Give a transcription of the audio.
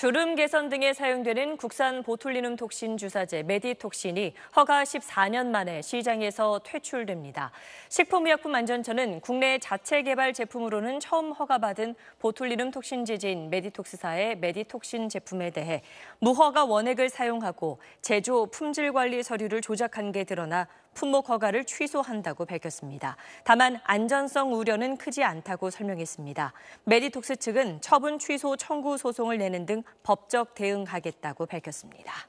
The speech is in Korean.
주름 개선 등에 사용되는 국산 보툴리눔 독신 주사제 메디톡신이 허가 14년 만에 시장에서 퇴출됩니다. 식품의약품안전처는 국내 자체 개발 제품으로는 처음 허가받은 보툴리눔 독신제제인 메디톡스사의 메디톡신 제품에 대해 무허가 원액을 사용하고 제조 품질 관리 서류를 조작한 게 드러나 품목 허가를 취소한다고 밝혔습니다. 다만 안전성 우려는 크지 않다고 설명했습니다. 메디톡스 측은 처분 취소 청구 소송을 내는 등 법적 대응하겠다고 밝혔습니다.